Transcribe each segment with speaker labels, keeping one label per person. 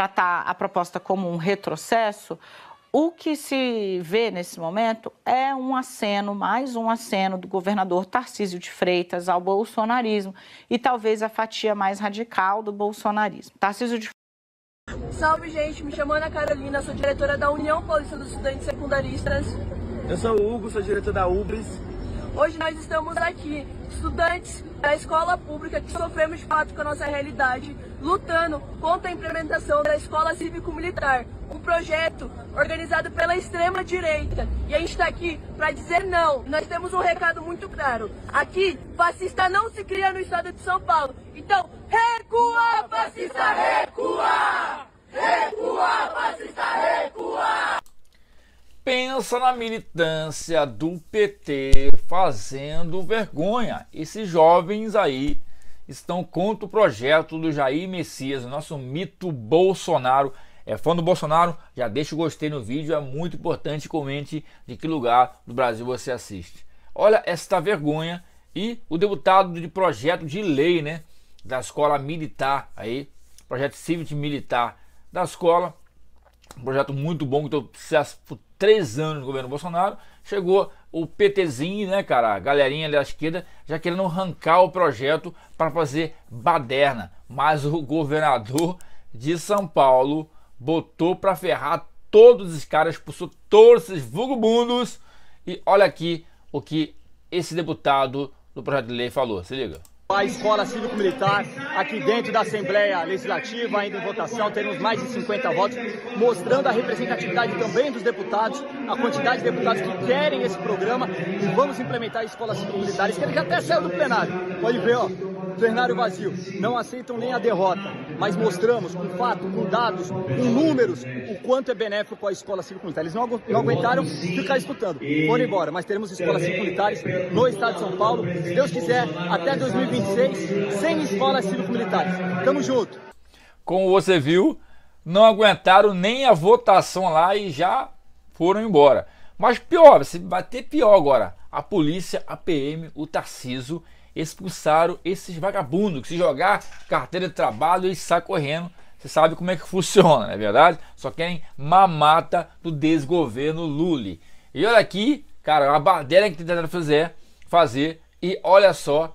Speaker 1: tratar a proposta como um retrocesso, o que se vê nesse momento é um aceno, mais um aceno do governador Tarcísio de Freitas ao bolsonarismo e talvez a fatia mais radical do bolsonarismo. Tarcísio de Salve, gente. Me chamo Ana Carolina, sou diretora da União Paulista dos Estudantes Secundaristas.
Speaker 2: Eu sou o Hugo, sou diretor da UBRES
Speaker 1: Hoje nós estamos aqui, estudantes da escola pública que sofremos de fato com a nossa realidade, lutando contra a implementação da escola cívico-militar, um projeto organizado pela extrema-direita. E a gente está aqui para dizer não. Nós temos um recado muito claro. Aqui, fascista não se cria no estado de São Paulo. Então, recua, fascista, recua!
Speaker 2: Recua, fascista, recua! pensa na militância do PT fazendo vergonha. Esses jovens aí estão contra o projeto do Jair Messias, nosso mito Bolsonaro. É fã do Bolsonaro? Já deixa o gostei no vídeo, é muito importante. Comente de que lugar do Brasil você assiste. Olha esta vergonha e o deputado de projeto de lei, né, da escola militar aí, projeto civil militar da escola um projeto muito bom que estou sucesso por três anos no governo Bolsonaro. Chegou o PTzinho, né, cara? A galerinha ali da esquerda já querendo arrancar o projeto para fazer baderna. Mas o governador de São Paulo botou para ferrar todos os caras, expulsou todos esses vagabundos. E olha aqui o que esse deputado do projeto de lei falou. Se liga. A escola cívico-militar aqui dentro da Assembleia Legislativa, ainda em votação, teremos mais de 50 votos, mostrando a representatividade também dos deputados, a quantidade de deputados que querem esse programa e vamos implementar escolas militares, que ele já até saiu do plenário. Pode ver, ó, plenário vazio. Não aceitam nem a derrota, mas mostramos com fato, com dados, com números, o quanto é benéfico para a escola circunstância. Eles não, agu não aguentaram ficar escutando. Foram embora, mas teremos escolas circunstâncias no estado de São Paulo. Se Deus quiser, até 2026, sem escolas circunstâncias dos militares. Tamo junto. Como você viu, não aguentaram nem a votação lá e já foram embora. Mas pior, se bater pior agora, a polícia, a PM, o Tarciso expulsaram esses vagabundos que se jogar carteira de trabalho e sai correndo. Você sabe como é que funciona, não é verdade? Só querem mamata do desgoverno Lula. E olha aqui, cara, a badeira que tentaram fazer, fazer e olha só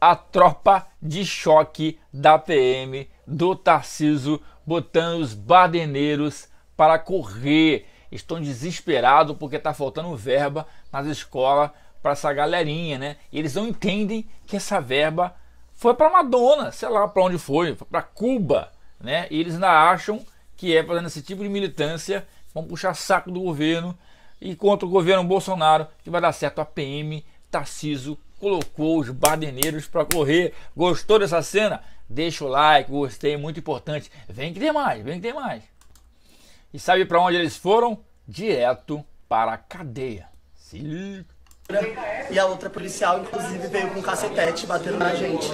Speaker 2: a tropa de choque da PM do Tarciso botando os badeneiros para correr. Estão desesperados porque está faltando verba nas escolas para essa galerinha, né? E eles não entendem que essa verba foi para Madonna, sei lá para onde foi, foi para Cuba, né? E eles ainda acham que é fazendo esse tipo de militância, vão puxar saco do governo e contra o governo Bolsonaro que vai dar certo a PM Tarciso colocou os baderneiros para correr. Gostou dessa cena? Deixa o like, gostei, muito importante. Vem que tem mais, vem que tem mais. E sabe para onde eles foram? Direto para a cadeia. Sim. E a outra policial, inclusive, veio com um cacetete batendo na gente.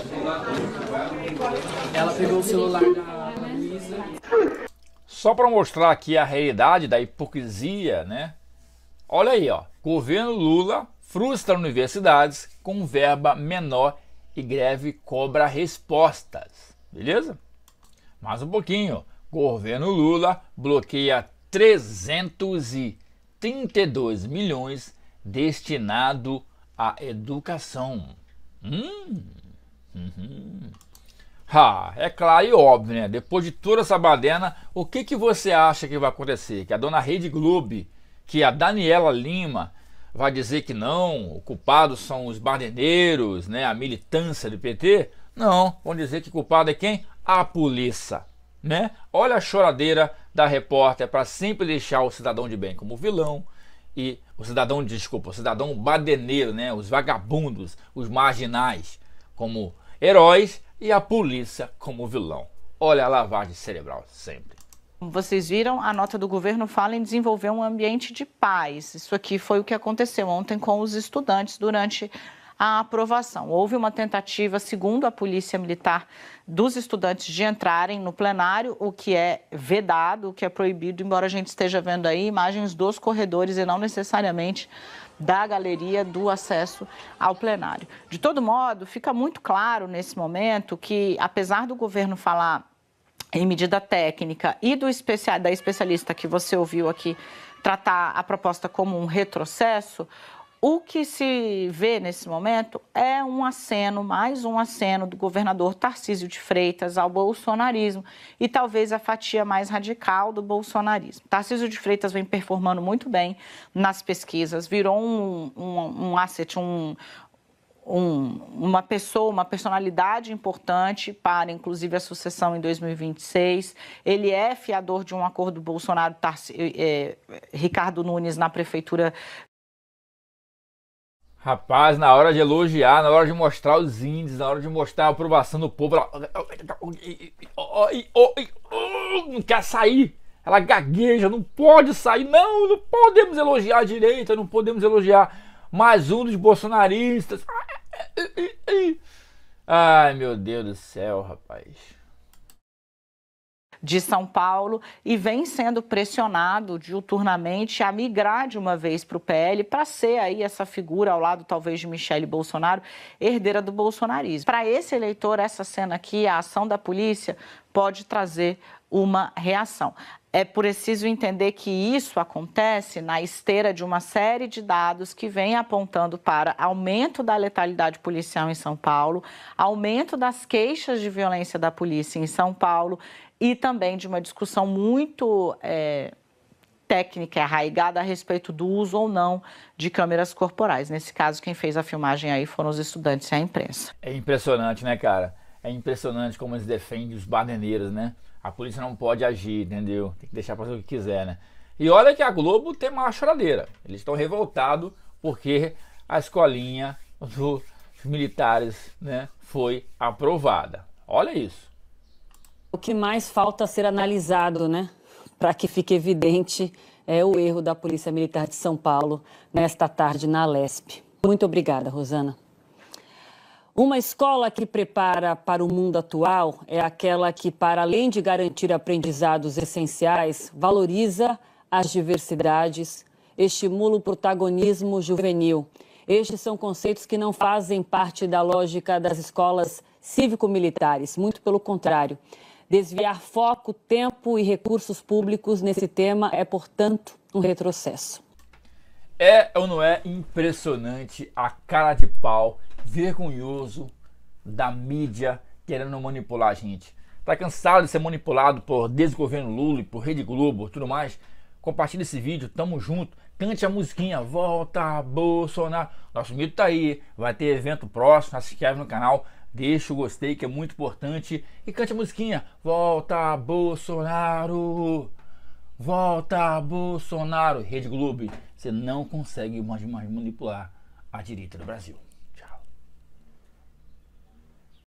Speaker 2: Ela pegou o celular da Luísa. Só para mostrar aqui a realidade da hipocrisia, né? Olha aí, ó. Governo Lula frustra universidades com verba menor e greve cobra respostas. Beleza? Mais um pouquinho. Governo Lula bloqueia 332 milhões destinado à educação. Hum. Uhum. Ah, é claro e óbvio, né? Depois de toda essa badena, o que, que você acha que vai acontecer? Que a dona Rede Globo, que é a Daniela Lima, vai dizer que não, o culpado são os bardeneiros, né, a militância do PT? Não, vão dizer que culpado é quem? A polícia. Né? Olha a choradeira da repórter para sempre deixar o cidadão de bem como vilão e o cidadão, desculpa, o cidadão badeneiro, né? Os vagabundos, os marginais como heróis e a polícia como vilão. Olha a lavagem cerebral sempre.
Speaker 1: Como vocês viram, a nota do governo fala em desenvolver um ambiente de paz. Isso aqui foi o que aconteceu ontem com os estudantes durante a aprovação. Houve uma tentativa, segundo a Polícia Militar, dos estudantes de entrarem no plenário, o que é vedado, o que é proibido, embora a gente esteja vendo aí imagens dos corredores e não necessariamente da galeria do acesso ao plenário. De todo modo, fica muito claro nesse momento que, apesar do governo falar em medida técnica e do da especialista que você ouviu aqui tratar a proposta como um retrocesso, o que se vê nesse momento é um aceno, mais um aceno do governador Tarcísio de Freitas ao bolsonarismo e talvez a fatia mais radical do bolsonarismo. Tarcísio de Freitas vem performando muito bem nas pesquisas, virou um, um, um asset, um, um, uma pessoa, uma personalidade importante para, inclusive, a sucessão em 2026. Ele é fiador de um acordo Bolsonaro-Ricardo eh, eh, Nunes na prefeitura.
Speaker 2: Rapaz, na hora de elogiar, na hora de mostrar os índices, na hora de mostrar a aprovação do povo, ela... não quer sair. Ela gagueja, não pode sair. Não, não podemos elogiar a direita, não podemos elogiar mais um dos bolsonaristas. Ai, meu Deus do céu, rapaz de
Speaker 1: São Paulo e vem sendo pressionado diuturnamente a migrar de uma vez para o PL para ser aí essa figura ao lado talvez de Michele Bolsonaro, herdeira do bolsonarismo. Para esse eleitor, essa cena aqui, a ação da polícia pode trazer uma reação é preciso entender que isso acontece na esteira de uma série de dados que vem apontando para aumento da letalidade policial em São Paulo, aumento das queixas de violência da polícia em São Paulo e também de uma discussão muito. É, técnica arraigada a respeito do uso ou não de câmeras corporais. Nesse caso, quem fez a filmagem aí foram os estudantes e a imprensa.
Speaker 2: É impressionante, né, cara? É impressionante como eles defendem os bananeiros, né? A polícia não pode agir, entendeu? Tem que deixar fazer o que quiser, né? E olha que a Globo tem uma choradeira. Eles estão revoltados porque a escolinha dos militares né, foi aprovada. Olha isso. O que mais falta ser
Speaker 1: analisado, né? Para que fique evidente é o erro da Polícia Militar de São Paulo nesta tarde na Lespe. Muito obrigada, Rosana. Uma escola que prepara para o mundo atual é aquela que, para além de garantir aprendizados essenciais, valoriza as diversidades, estimula o protagonismo juvenil. Estes são conceitos que não fazem parte da lógica das escolas cívico-militares, muito pelo contrário. Desviar foco, tempo e recursos públicos nesse tema é, portanto, um retrocesso.
Speaker 2: É ou não é impressionante a cara de pau vergonhoso da mídia querendo manipular a gente. Tá cansado de ser manipulado por desgoverno Lula e por Rede Globo, tudo mais? Compartilhe esse vídeo, tamo junto. Cante a musiquinha, volta Bolsonaro. Nosso mito tá aí, vai ter evento próximo, se inscreve no canal, deixa o gostei que é muito importante e cante a musiquinha, volta Bolsonaro. Volta Bolsonaro, Rede Globo, você não consegue mais manipular a direita do Brasil.